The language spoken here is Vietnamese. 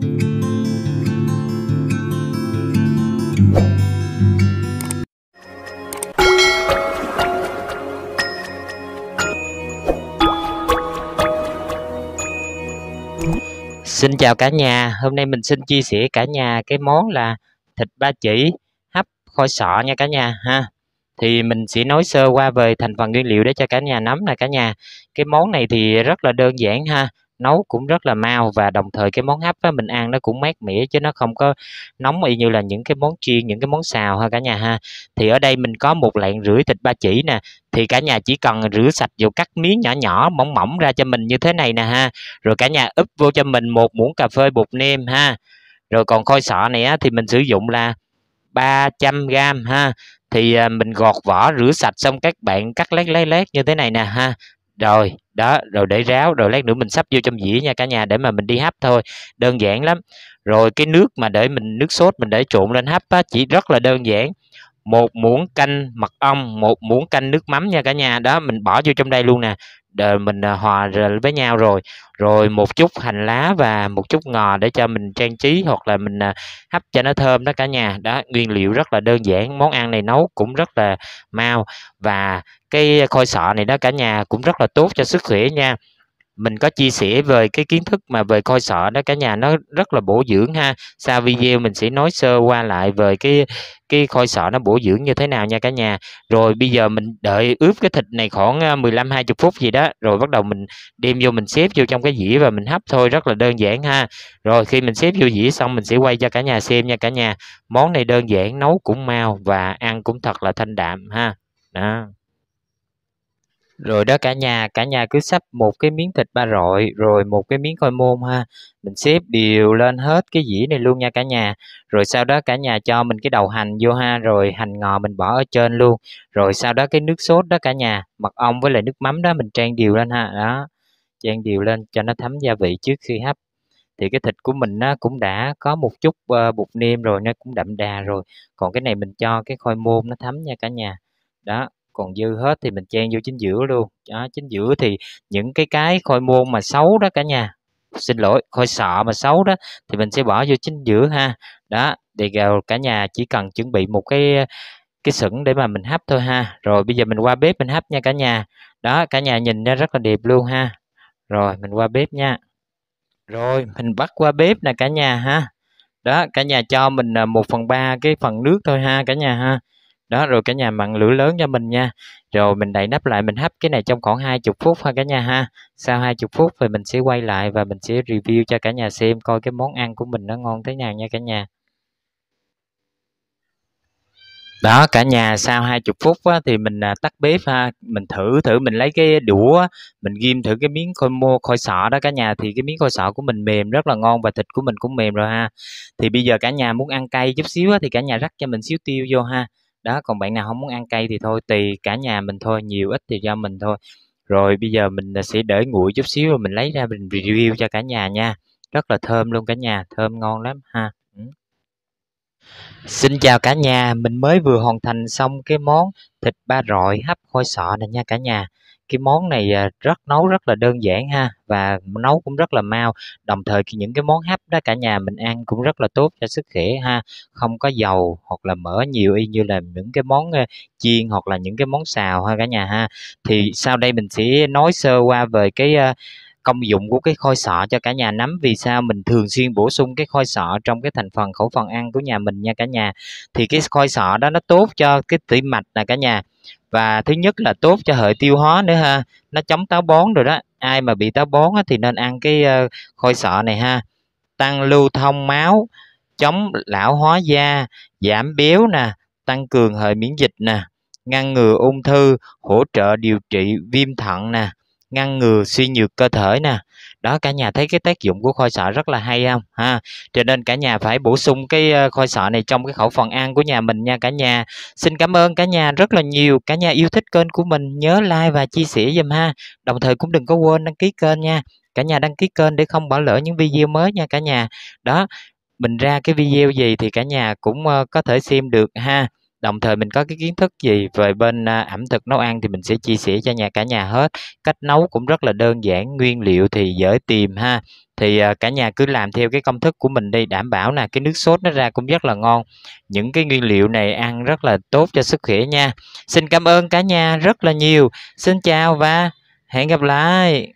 Xin chào cả nhà, hôm nay mình xin chia sẻ cả nhà cái món là thịt ba chỉ hấp khôi sọ nha cả nhà ha. Thì mình sẽ nói sơ qua về thành phần nguyên liệu để cho cả nhà nắm nè cả nhà. Cái món này thì rất là đơn giản ha, nấu cũng rất là mau và đồng thời cái món hấp á, mình ăn nó cũng mát mẻ chứ nó không có nóng y như là những cái món chiên những cái món xào ha cả nhà ha thì ở đây mình có một lạng rưỡi thịt ba chỉ nè thì cả nhà chỉ cần rửa sạch rồi cắt miếng nhỏ nhỏ mỏng mỏng ra cho mình như thế này nè ha rồi cả nhà úp vô cho mình một muỗng cà phê bột nêm ha rồi còn khoai sọ này á, thì mình sử dụng là 300 gram ha thì à, mình gọt vỏ rửa sạch xong các bạn cắt lát lát lát như thế này nè ha rồi đó rồi để ráo rồi lát nữa mình sắp vô trong dĩa nha cả nhà để mà mình đi hấp thôi đơn giản lắm rồi cái nước mà để mình nước sốt mình để trộn lên hấp á, chỉ rất là đơn giản một muỗng canh mật ong một muỗng canh nước mắm nha cả nhà đó mình bỏ vô trong đây luôn nè Đờ, mình à, hòa với nhau rồi rồi một chút hành lá và một chút ngò để cho mình trang trí hoặc là mình à, hấp cho nó thơm đó cả nhà đó nguyên liệu rất là đơn giản món ăn này nấu cũng rất là mau và cái à, khoai sọ này đó cả nhà cũng rất là tốt cho sức khỏe nha mình có chia sẻ về cái kiến thức mà về coi sọ đó cả nhà nó rất là bổ dưỡng ha sau video mình sẽ nói sơ qua lại về cái cái khôi sọ nó bổ dưỡng như thế nào nha cả nhà rồi bây giờ mình đợi ướp cái thịt này khoảng 15 à, 20 phút gì đó rồi bắt đầu mình đem vô mình xếp vô trong cái dĩa và mình hấp thôi rất là đơn giản ha rồi khi mình xếp vô dĩa xong mình sẽ quay cho cả nhà xem nha cả nhà món này đơn giản nấu cũng mau và ăn cũng thật là thanh đạm ha đó rồi đó cả nhà cả nhà cứ sắp một cái miếng thịt ba rọi rồi một cái miếng khoai môn ha mình xếp đều lên hết cái dĩa này luôn nha cả nhà rồi sau đó cả nhà cho mình cái đầu hành vô ha rồi hành ngò mình bỏ ở trên luôn rồi sau đó cái nước sốt đó cả nhà mật ong với lại nước mắm đó mình trang đều lên ha đó trang đều lên cho nó thấm gia vị trước khi hấp thì cái thịt của mình nó cũng đã có một chút ờ, bột nêm rồi nó cũng đậm đà rồi còn cái này mình cho cái khoai môn nó thấm nha cả nhà đó còn dư hết thì mình chen vô chính giữa luôn đó, chính giữa thì những cái cái khôi môn mà xấu đó cả nhà xin lỗi khôi sợ mà xấu đó thì mình sẽ bỏ vô chính giữa ha đó để cả nhà chỉ cần chuẩn bị một cái cái sửng để mà mình hấp thôi ha rồi bây giờ mình qua bếp mình hấp nha cả nhà đó cả nhà nhìn ra rất là đẹp luôn ha rồi mình qua bếp nha rồi mình bắt qua bếp nè cả nhà ha đó cả nhà cho mình à, một phần ba cái phần nước thôi ha cả nhà ha đó rồi cả nhà mặn lửa lớn cho mình nha rồi mình đậy nắp lại mình hấp cái này trong khoảng 20 phút ha cả nhà ha sau 20 phút thì mình sẽ quay lại và mình sẽ review cho cả nhà xem coi cái món ăn của mình nó ngon thế nào nha cả nhà đó cả nhà sau 20 phút á, thì mình à, tắt bếp ha mình thử thử mình lấy cái đũa mình ghim thử cái miếng khôi mô khôi sọ đó cả nhà thì cái miếng khôi sọ của mình mềm rất là ngon và thịt của mình cũng mềm rồi ha thì bây giờ cả nhà muốn ăn cay chút xíu á, thì cả nhà rắc cho mình xíu tiêu vô ha đó còn bạn nào không muốn ăn cay thì thôi tùy cả nhà mình thôi nhiều ít thì do mình thôi rồi bây giờ mình à, sẽ để nguội chút xíu rồi mình lấy ra mình review cho cả nhà nha rất là thơm luôn cả nhà thơm ngon lắm ha ừ. Xin chào cả nhà, mình mới vừa hoàn thành xong cái món thịt ba rọi hấp khôi sọ này nha cả nhà cái món này à, rất nấu rất là đơn giản ha và nấu cũng rất là mau đồng thời những cái món hấp đó cả nhà mình ăn cũng rất là tốt cho sức khỏe ha không có dầu hoặc là mỡ nhiều y như là những cái món à, chiên hoặc là những cái món xào ha cả nhà ha thì sau đây mình sẽ nói sơ qua về cái uh, công dụng của cái khoai sọ cho cả nhà nắm vì sao mình thường xuyên bổ sung cái khoai sọ trong cái thành phần khẩu phần ăn của nhà mình nha cả nhà thì cái khoai sọ đó nó tốt cho cái tim mạch nè cả nhà và thứ nhất là tốt cho hệ tiêu hóa nữa ha nó chống táo bón rồi đó ai mà bị táo bón thì nên ăn cái ờ, khoai sọ này ha tăng lưu thông máu chống lão hóa da giảm béo nè tăng cường hệ miễn dịch nè ngăn ngừa ung thư hỗ trợ điều trị viêm thận nè ngăn ngừa suy nhược cơ thể nè đó cả nhà thấy cái tác dụng của khoai sọ rất là hay không ha cho nên cả nhà phải bổ sung cái ờ, khoai sọ này trong cái khẩu phần ăn của nhà mình nha cả nhà xin cảm ơn cả nhà rất là nhiều cả nhà yêu thích kênh của mình nhớ like và chia sẻ giùm ha đồng thời cũng đừng có quên đăng ký kênh nha cả nhà đăng ký kênh để không bỏ lỡ những video mới nha cả nhà đó mình ra cái video gì thì cả nhà cũng ờ, có thể xem được ha đồng thời mình có cái kiến thức gì về bên à, ẩm thực nấu ăn thì mình sẽ chia sẻ cho nhà cả nhà hết cách nấu cũng rất là đơn giản nguyên liệu thì dễ tìm ha thì à, cả nhà cứ làm theo cái công thức của mình đi đảm bảo là cái nước sốt nó ra cũng rất là ngon những cái nguyên liệu này ăn rất là tốt cho sức khỏe nha xin cảm ơn cả nhà rất là nhiều xin chào và hẹn gặp lại